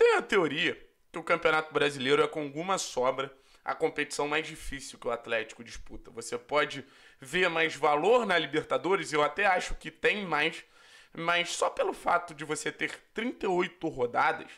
tem a teoria que o Campeonato Brasileiro é com alguma sobra a competição mais difícil que o Atlético disputa. Você pode ver mais valor na Libertadores, eu até acho que tem mais, mas só pelo fato de você ter 38 rodadas,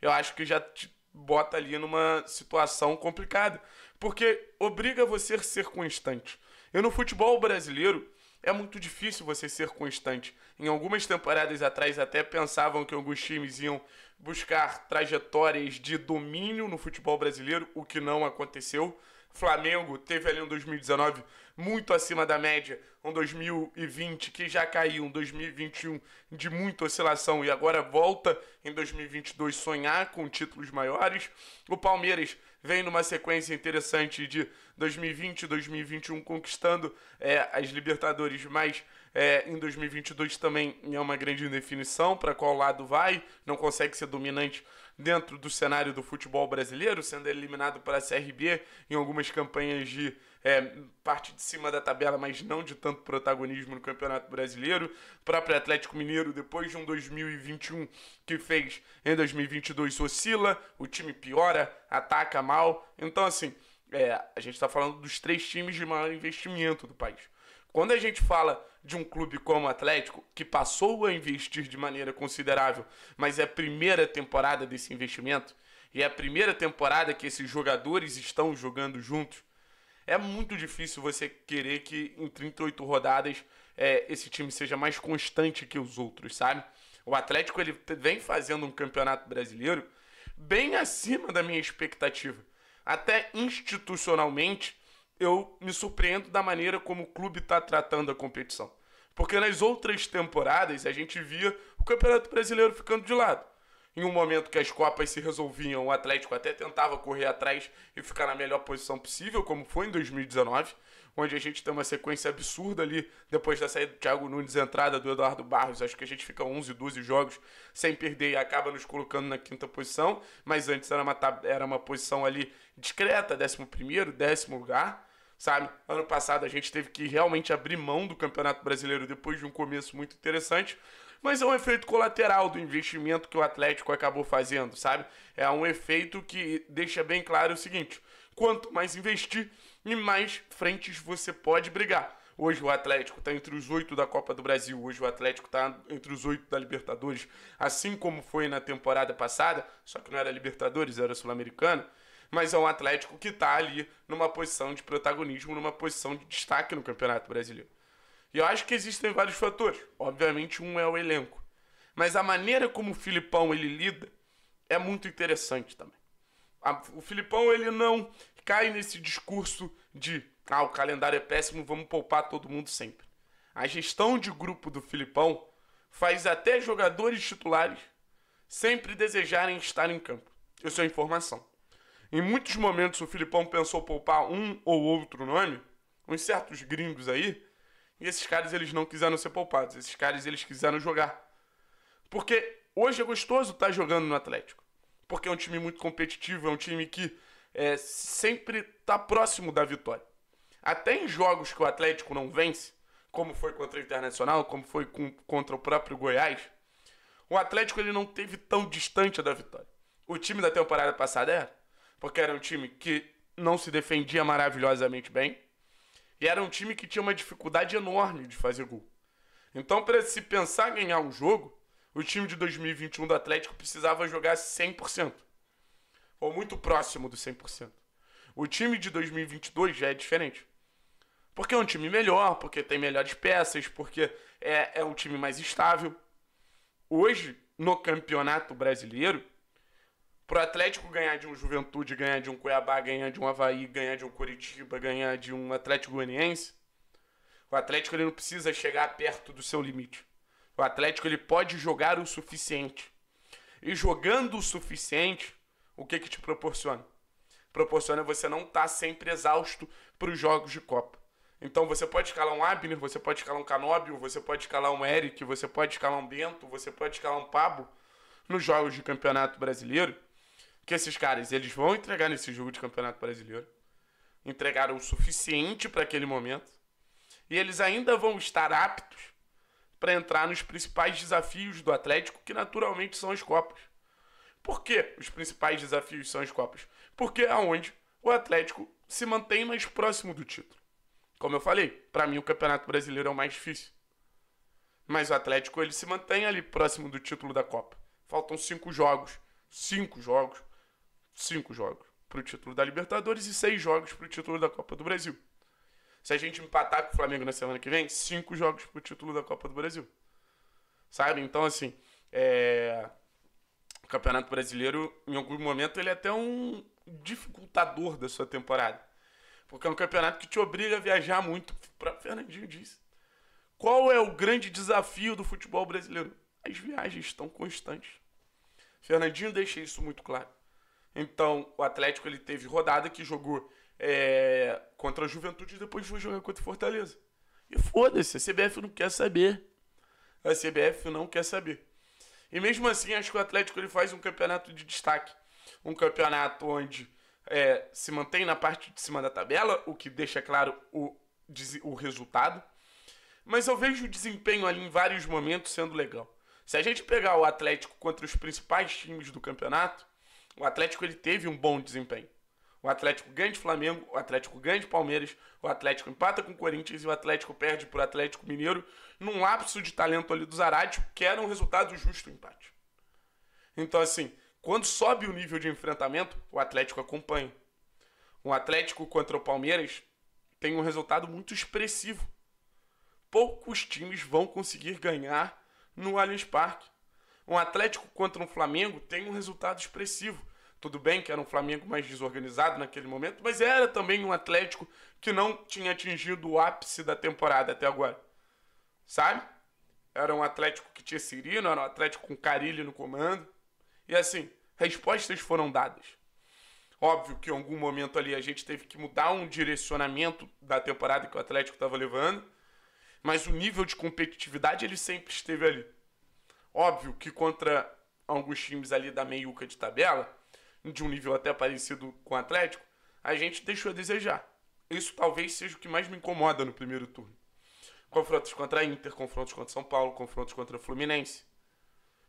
eu acho que já te bota ali numa situação complicada, porque obriga você a ser constante. E no futebol brasileiro, é muito difícil você ser constante. Em algumas temporadas atrás até pensavam que alguns times iam buscar trajetórias de domínio no futebol brasileiro, o que não aconteceu. Flamengo teve ali um 2019 muito acima da média, um 2020 que já caiu, um 2021 de muita oscilação e agora volta em 2022 sonhar com títulos maiores. O Palmeiras vem numa sequência interessante de 2020 e 2021 conquistando é, as Libertadores, mas é, em 2022 também é uma grande indefinição para qual lado vai, não consegue ser dominante dentro do cenário do futebol brasileiro, sendo eliminado para a CRB em algumas campanhas de é, parte de cima da tabela, mas não de tanto protagonismo no Campeonato Brasileiro. O próprio Atlético Mineiro, depois de um 2021 que fez em 2022, oscila, o time piora, ataca mal. Então, assim, é, a gente está falando dos três times de maior investimento do país. Quando a gente fala de um clube como o Atlético, que passou a investir de maneira considerável, mas é a primeira temporada desse investimento, e é a primeira temporada que esses jogadores estão jogando juntos, é muito difícil você querer que em 38 rodadas é, esse time seja mais constante que os outros, sabe? O Atlético ele vem fazendo um campeonato brasileiro bem acima da minha expectativa. Até institucionalmente, eu me surpreendo da maneira como o clube está tratando a competição. Porque nas outras temporadas a gente via o Campeonato Brasileiro ficando de lado em um momento que as Copas se resolviam, o Atlético até tentava correr atrás e ficar na melhor posição possível, como foi em 2019, onde a gente tem uma sequência absurda ali depois da saída do Thiago Nunes, entrada do Eduardo Barros. Acho que a gente fica 11, 12 jogos sem perder e acaba nos colocando na quinta posição, mas antes era uma, era uma posição ali discreta, 11, décimo lugar sabe? Ano passado a gente teve que realmente abrir mão do Campeonato Brasileiro depois de um começo muito interessante, mas é um efeito colateral do investimento que o Atlético acabou fazendo, sabe? É um efeito que deixa bem claro o seguinte: quanto mais investir, em mais frentes você pode brigar. Hoje o Atlético está entre os oito da Copa do Brasil, hoje o Atlético está entre os oito da Libertadores, assim como foi na temporada passada, só que não era Libertadores, era Sul-Americana mas é um Atlético que está ali numa posição de protagonismo, numa posição de destaque no Campeonato Brasileiro. E eu acho que existem vários fatores. Obviamente, um é o elenco. Mas a maneira como o Filipão ele lida é muito interessante também. A, o Filipão ele não cai nesse discurso de ah, o calendário é péssimo, vamos poupar todo mundo sempre. A gestão de grupo do Filipão faz até jogadores titulares sempre desejarem estar em campo. Isso é informação. Em muitos momentos o Filipão pensou poupar um ou outro nome, uns certos gringos aí, e esses caras, eles não quiseram ser poupados. Esses caras, eles quiseram jogar. Porque hoje é gostoso estar tá jogando no Atlético. Porque é um time muito competitivo, é um time que é, sempre está próximo da vitória. Até em jogos que o Atlético não vence, como foi contra o Internacional, como foi com, contra o próprio Goiás, o Atlético ele não teve tão distante da vitória. O time da temporada passada era, porque era um time que não se defendia maravilhosamente bem, e era um time que tinha uma dificuldade enorme de fazer gol. Então, para se pensar ganhar um jogo, o time de 2021 do Atlético precisava jogar 100%. Ou muito próximo do 100%. O time de 2022 já é diferente. Porque é um time melhor, porque tem melhores peças, porque é, é um time mais estável. Hoje, no Campeonato Brasileiro, pro Atlético ganhar de um Juventude, ganhar de um Cuiabá, ganhar de um Havaí, ganhar de um Curitiba, ganhar de um Atlético Goianiense, o Atlético ele não precisa chegar perto do seu limite. O Atlético ele pode jogar o suficiente. E jogando o suficiente, o que que te proporciona? Proporciona você não estar tá sempre exausto para os jogos de Copa. Então você pode escalar um Abner, você pode escalar um Canóbio, você pode escalar um Eric, você pode escalar um Bento, você pode escalar um Pablo nos jogos de Campeonato Brasileiro que esses caras eles vão entregar nesse jogo de Campeonato Brasileiro. Entregaram o suficiente para aquele momento. E eles ainda vão estar aptos para entrar nos principais desafios do Atlético, que naturalmente são as Copas. Por que os principais desafios são as Copas? Porque é onde o Atlético se mantém mais próximo do título. Como eu falei, para mim o Campeonato Brasileiro é o mais difícil. Mas o Atlético ele se mantém ali próximo do título da Copa. Faltam cinco jogos. Cinco jogos cinco jogos para o título da Libertadores e seis jogos para o título da Copa do Brasil. Se a gente empatar com o Flamengo na semana que vem, cinco jogos para o título da Copa do Brasil. Sabe? Então, assim, é... o Campeonato Brasileiro, em algum momento, ele é até um dificultador da sua temporada. Porque é um campeonato que te obriga a viajar muito. Para Fernandinho disse. Qual é o grande desafio do futebol brasileiro? As viagens estão constantes. Fernandinho deixa isso muito claro. Então, o Atlético ele teve rodada que jogou é, contra a Juventude e depois foi jogar contra o Fortaleza. E foda-se, a CBF não quer saber. A CBF não quer saber. E mesmo assim, acho que o Atlético ele faz um campeonato de destaque. Um campeonato onde é, se mantém na parte de cima da tabela, o que deixa claro o, o resultado. Mas eu vejo o desempenho ali em vários momentos sendo legal. Se a gente pegar o Atlético contra os principais times do campeonato, o Atlético ele teve um bom desempenho. O Atlético ganha de Flamengo, o Atlético ganha de Palmeiras, o Atlético empata com o Corinthians e o Atlético perde para o Atlético Mineiro num lapso de talento ali do Zarate, que era um resultado justo o empate. Então, assim, quando sobe o nível de enfrentamento, o Atlético acompanha. O Atlético contra o Palmeiras tem um resultado muito expressivo. Poucos times vão conseguir ganhar no Allianz Parque um Atlético contra um Flamengo tem um resultado expressivo. Tudo bem que era um Flamengo mais desorganizado naquele momento, mas era também um Atlético que não tinha atingido o ápice da temporada até agora. Sabe? Era um Atlético que tinha Cirino, era um Atlético com Carilho no comando. E assim, respostas foram dadas. Óbvio que em algum momento ali a gente teve que mudar um direcionamento da temporada que o Atlético estava levando, mas o nível de competitividade ele sempre esteve ali. Óbvio que contra alguns times ali da meiuca de tabela, de um nível até parecido com o Atlético, a gente deixou a desejar. Isso talvez seja o que mais me incomoda no primeiro turno. Confrontos contra a Inter, confrontos contra São Paulo, confrontos contra Fluminense,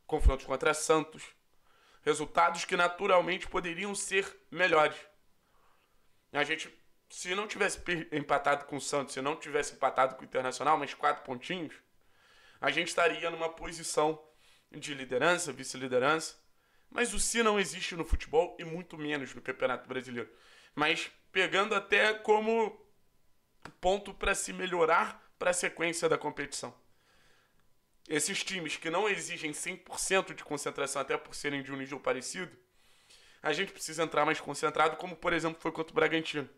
confrontos contra Santos. Resultados que naturalmente poderiam ser melhores. A gente, se não tivesse empatado com o Santos, se não tivesse empatado com o Internacional, mais quatro pontinhos, a gente estaria numa posição de liderança, vice-liderança. Mas o se não existe no futebol e muito menos no Campeonato Brasileiro. Mas pegando até como ponto para se melhorar para a sequência da competição. Esses times que não exigem 100% de concentração, até por serem de um nível parecido, a gente precisa entrar mais concentrado, como por exemplo foi contra o Bragantino.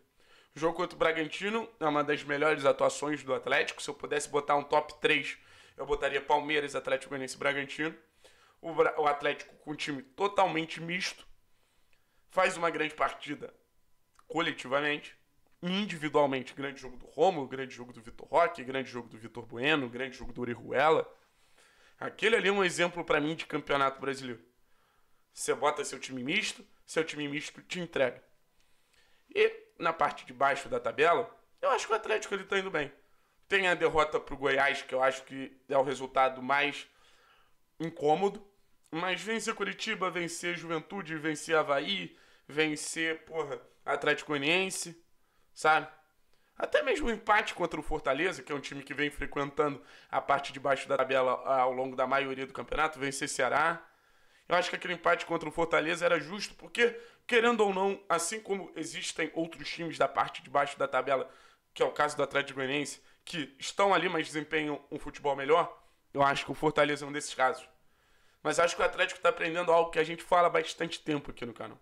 O jogo contra o Bragantino é uma das melhores atuações do Atlético. Se eu pudesse botar um top 3 eu botaria Palmeiras, Atlético Goianiense e Bragantino. O, o Atlético com um time totalmente misto. Faz uma grande partida coletivamente. Individualmente, grande jogo do Romo, grande jogo do Vitor Roque, grande jogo do Vitor Bueno, grande jogo do Orihuela. Aquele ali é um exemplo para mim de campeonato brasileiro. Você bota seu time misto, seu time misto te entrega. E na parte de baixo da tabela, eu acho que o Atlético ele tá indo bem. Tem a derrota para o Goiás, que eu acho que é o resultado mais incômodo. Mas vencer Curitiba, vencer Juventude, vencer Havaí, vencer, porra, Atlético Goianiense, sabe? Até mesmo o um empate contra o Fortaleza, que é um time que vem frequentando a parte de baixo da tabela ao longo da maioria do campeonato, vencer Ceará. Eu acho que aquele empate contra o Fortaleza era justo, porque, querendo ou não, assim como existem outros times da parte de baixo da tabela, que é o caso do Atlético Goianiense, que estão ali, mas desempenham um futebol melhor, eu acho que o Fortaleza é um desses casos. Mas acho que o Atlético está aprendendo algo que a gente fala há bastante tempo aqui no canal.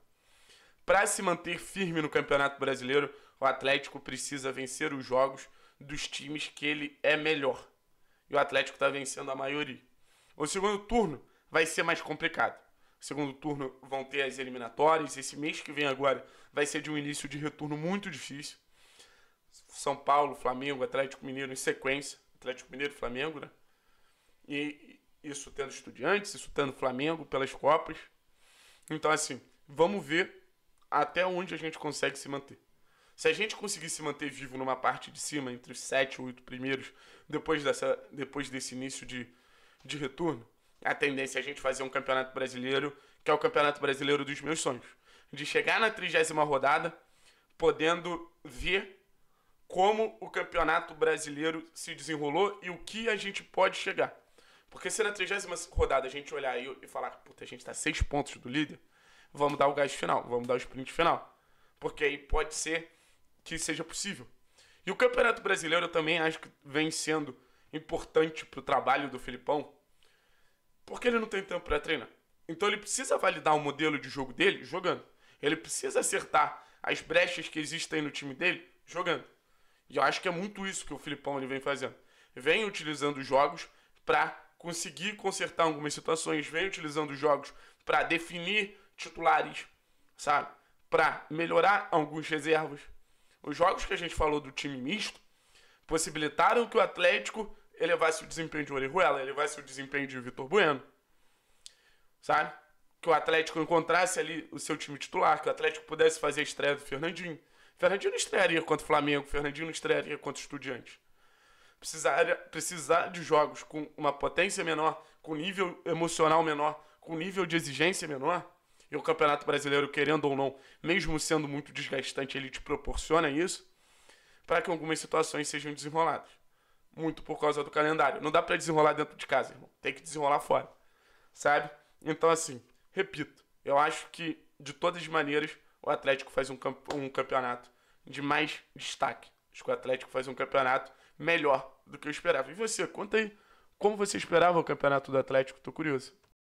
Para se manter firme no Campeonato Brasileiro, o Atlético precisa vencer os jogos dos times que ele é melhor. E o Atlético está vencendo a maioria. O segundo turno vai ser mais complicado. O segundo turno vão ter as eliminatórias. Esse mês que vem agora vai ser de um início de retorno muito difícil. São Paulo, Flamengo, Atlético Mineiro em sequência. Atlético Mineiro e Flamengo, né? E isso tendo estudantes, isso tendo Flamengo pelas Copas. Então, assim, vamos ver até onde a gente consegue se manter. Se a gente conseguir se manter vivo numa parte de cima, entre os sete ou oito primeiros, depois, dessa, depois desse início de, de retorno, a tendência é a gente fazer um campeonato brasileiro, que é o campeonato brasileiro dos meus sonhos. De chegar na trigésima rodada, podendo ver como o Campeonato Brasileiro se desenrolou e o que a gente pode chegar. Porque se na 30 rodada a gente olhar e, e falar, puta, a gente tá seis pontos do líder, vamos dar o gás final, vamos dar o sprint final. Porque aí pode ser que seja possível. E o Campeonato Brasileiro eu também acho que vem sendo importante pro trabalho do Filipão, porque ele não tem tempo para treinar. Então ele precisa validar o modelo de jogo dele jogando. Ele precisa acertar as brechas que existem no time dele jogando. E eu acho que é muito isso que o Filipão ele vem fazendo. Vem utilizando os jogos para conseguir consertar algumas situações, vem utilizando os jogos para definir titulares, sabe? Para melhorar alguns reservas. Os jogos que a gente falou do time misto possibilitaram que o Atlético elevasse o desempenho de Orihuela, elevasse o desempenho de Vitor Bueno. Sabe? Que o Atlético encontrasse ali o seu time titular, que o Atlético pudesse fazer a estreia do Fernandinho Fernandinho não estrearia contra o Flamengo, Fernandinho não estrearia contra o Estudiantes. Precisaria, precisar de jogos com uma potência menor, com nível emocional menor, com nível de exigência menor, e o Campeonato Brasileiro, querendo ou não, mesmo sendo muito desgastante, ele te proporciona isso, para que algumas situações sejam desenroladas. Muito por causa do calendário. Não dá para desenrolar dentro de casa, irmão. Tem que desenrolar fora. Sabe? Então, assim, repito, eu acho que, de todas as maneiras, o Atlético faz um, camp um campeonato de mais destaque. Acho que o Atlético faz um campeonato melhor do que eu esperava. E você, conta aí como você esperava o campeonato do Atlético? Tô curioso.